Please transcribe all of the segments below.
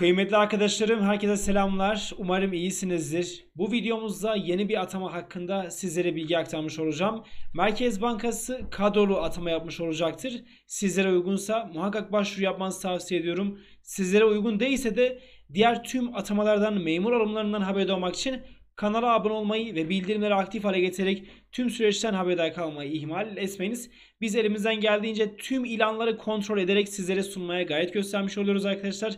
Kıymetli arkadaşlarım herkese selamlar. Umarım iyisinizdir. Bu videomuzda yeni bir atama hakkında sizlere bilgi aktarmış olacağım. Merkez Bankası kadrolu atama yapmış olacaktır. Sizlere uygunsa muhakkak başvuru yapmanızı tavsiye ediyorum. Sizlere uygun değilse de diğer tüm atamalardan memur alımlarından haberdar olmak için kanala abone olmayı ve bildirimleri aktif hale getirerek tüm süreçten haberdar kalmayı ihmal etmeyiniz. Biz elimizden geldiğince tüm ilanları kontrol ederek sizlere sunmaya gayet göstermiş oluyoruz arkadaşlar.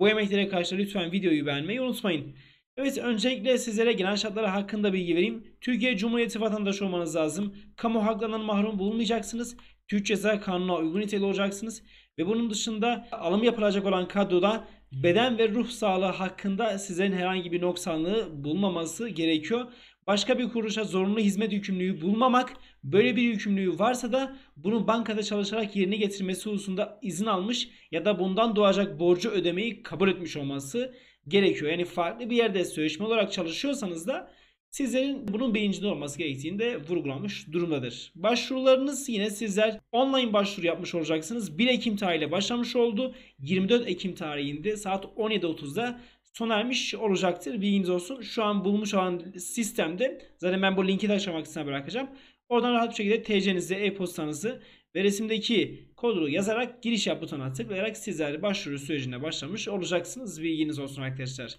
Bu emeklere karşı lütfen videoyu beğenmeyi unutmayın. Evet öncelikle sizlere genel şartları hakkında bilgi vereyim. Türkiye Cumhuriyeti vatandaşı olmanız lazım. Kamu haklarından mahrum bulunmayacaksınız. Türk Ceza Kanunu'na uygun niteli olacaksınız. Ve bunun dışında alım yapılacak olan kadroda beden ve ruh sağlığı hakkında sizlerin herhangi bir noksanlığı bulmaması gerekiyor başka bir kuruluşa zorunlu hizmet yükümlülüğü bulmamak, böyle bir yükümlülüğü varsa da bunu bankada çalışarak yerine getirmesi hususunda izin almış ya da bundan doğacak borcu ödemeyi kabul etmiş olması gerekiyor. Yani farklı bir yerde sözleşme olarak çalışıyorsanız da sizlerin bunun bilincinde olması gerektiğini de vurgulanmış durumdadır. Başvurularınız yine sizler online başvuru yapmış olacaksınız. 1 Ekim tarihiyle başlamış oldu. 24 Ekim tarihinde saat 17.30'da sona ermiş olacaktır. Bilginiz olsun. Şu an bulmuş olan sistemde zaten ben bu linki de açmak için bırakacağım. Oradan rahat bir şekilde TC'nizi, e-postanızı ve resimdeki kodu yazarak giriş yap butonuna tıklayarak sizler başvuru sürecine başlamış olacaksınız. Bilginiz olsun arkadaşlar.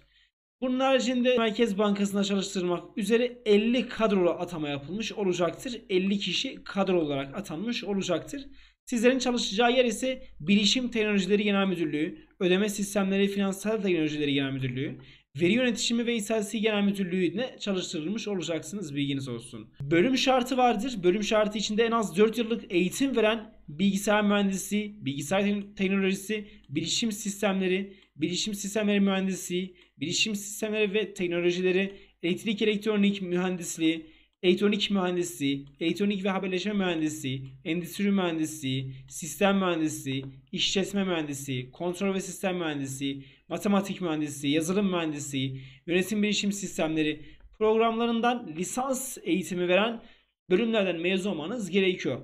Bunun haricinde Merkez bankasına çalıştırmak üzere 50 kadrolu atama yapılmış olacaktır. 50 kişi kadro olarak atanmış olacaktır. Sizlerin çalışacağı yer ise Bilişim Teknolojileri Genel Müdürlüğü, Ödeme Sistemleri Finansal Teknolojileri Genel Müdürlüğü, Veri Yönetişimi ve İstatistik Genel Müdürlüğü'ne çalıştırılmış olacaksınız bilginiz olsun. Bölüm şartı vardır. Bölüm şartı içinde en az 4 yıllık eğitim veren bilgisayar mühendisi, bilgisayar teknolojisi, bilişim sistemleri, bilişim sistemleri mühendisi, bilişim sistemleri ve teknolojileri, elektrik elektronik mühendisliği, elektronik mühendisi, elektronik ve haberleşme mühendisi, endüstri mühendisi, sistem mühendisi, işletme mühendisi, kontrol ve sistem mühendisi, matematik mühendisi, yazılım mühendisi, yönetim bilişim sistemleri programlarından lisans eğitimi veren bölümlerden mezun olmanız gerekiyor.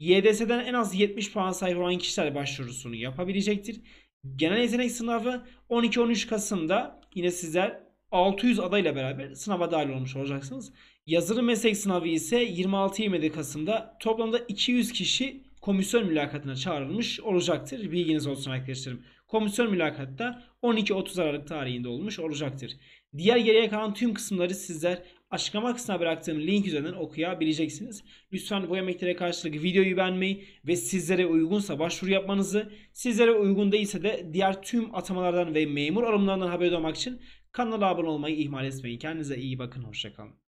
YDS'den en az 70 puan sahip olan kişiler başvurusunu yapabilecektir. Genel yetenek sınavı 12-13 Kasım'da yine sizler 600 adayla beraber sınava dahil olmuş olacaksınız. Yazılı meslek sınavı ise 26-27 Kasım'da toplamda 200 kişi komisyon mülakatına çağrılmış olacaktır. Bilginiz olsun arkadaşlarım. Komisyon mülakatta 12-30 Aralık tarihinde olmuş olacaktır. Diğer geriye kalan tüm kısımları sizler açıklama kısmına bıraktığım link üzerinden okuyabileceksiniz. Lütfen bu emeklere karşılık videoyu beğenmeyi ve sizlere uygunsa başvuru yapmanızı, sizlere uygun değilse de diğer tüm atamalardan ve memur alımlarından haber olmak için kanala abone olmayı ihmal etmeyin. Kendinize iyi bakın, hoşçakalın.